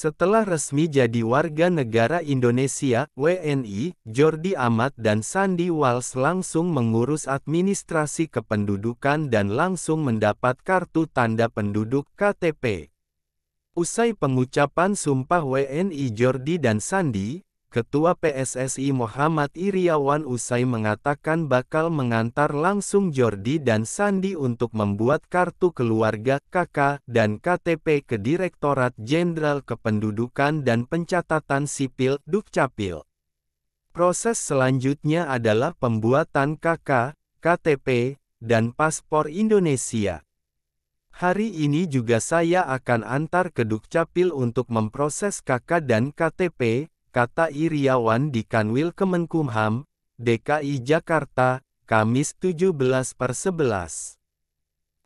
Setelah resmi jadi warga negara Indonesia, WNI, Jordi Amat dan Sandi Wals langsung mengurus administrasi kependudukan dan langsung mendapat kartu tanda penduduk KTP. Usai pengucapan sumpah WNI Jordi dan Sandi, Ketua PSSI Muhammad Iriawan usai mengatakan bakal mengantar langsung Jordi dan Sandi untuk membuat kartu keluarga KK dan KTP ke Direktorat Jenderal Kependudukan dan Pencatatan Sipil Dukcapil. Proses selanjutnya adalah pembuatan KK, KTP, dan paspor Indonesia. Hari ini juga saya akan antar ke Dukcapil untuk memproses KK dan KTP kata Iriawan di Kanwil Kemenkumham, DKI Jakarta, Kamis 17 per 11.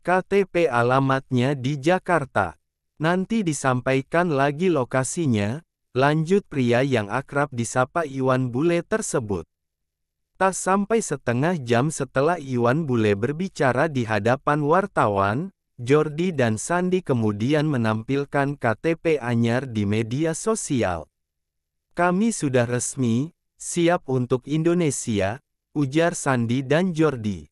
KTP alamatnya di Jakarta. Nanti disampaikan lagi lokasinya, lanjut pria yang akrab disapa Iwan Bule tersebut. Tak sampai setengah jam setelah Iwan Bule berbicara di hadapan wartawan, Jordi dan Sandi kemudian menampilkan KTP anyar di media sosial. Kami sudah resmi, siap untuk Indonesia, ujar Sandi dan Jordi.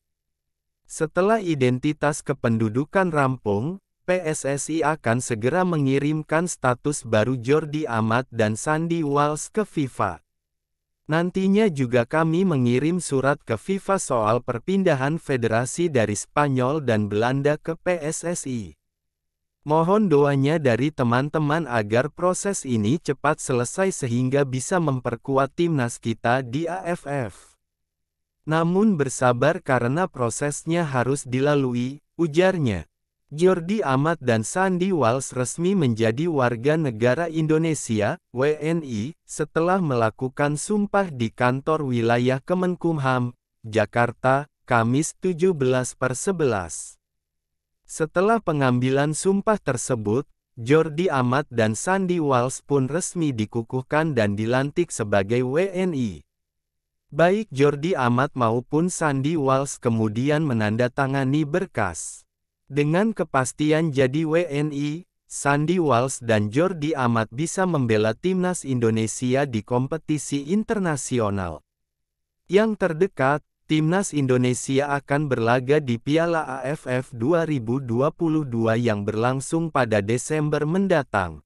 Setelah identitas kependudukan rampung, PSSI akan segera mengirimkan status baru Jordi Amat dan Sandi Wals ke FIFA. Nantinya juga kami mengirim surat ke FIFA soal perpindahan federasi dari Spanyol dan Belanda ke PSSI. Mohon doanya dari teman-teman agar proses ini cepat selesai sehingga bisa memperkuat timnas kita di AFF. Namun bersabar karena prosesnya harus dilalui, ujarnya. Jordi Amat dan Sandi Walsh resmi menjadi warga negara Indonesia, WNI, setelah melakukan sumpah di kantor wilayah Kemenkumham, Jakarta, Kamis 17 per 11. Setelah pengambilan sumpah tersebut, Jordi Amat dan Sandi Walsh pun resmi dikukuhkan dan dilantik sebagai WNI. Baik Jordi Amat maupun Sandi Walsh kemudian menandatangani berkas. Dengan kepastian jadi WNI, Sandi Walsh dan Jordi Amat bisa membela timnas Indonesia di kompetisi internasional. Yang terdekat, Timnas Indonesia akan berlaga di Piala AFF 2022 yang berlangsung pada Desember mendatang.